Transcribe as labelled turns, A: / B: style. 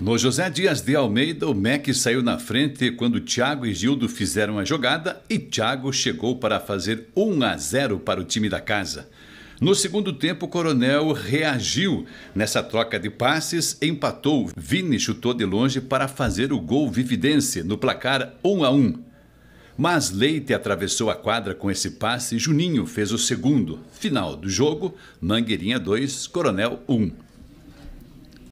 A: No José Dias de Almeida, o MEC saiu na frente quando Thiago e Gildo fizeram a jogada e Thiago chegou para fazer 1 a 0 para o time da casa. No segundo tempo, o Coronel reagiu. Nessa troca de passes, empatou. Vini chutou de longe para fazer o gol Vividência no placar 1 a 1. Mas Leite atravessou a quadra com esse passe e Juninho fez o segundo. Final do jogo, Mangueirinha 2, Coronel 1.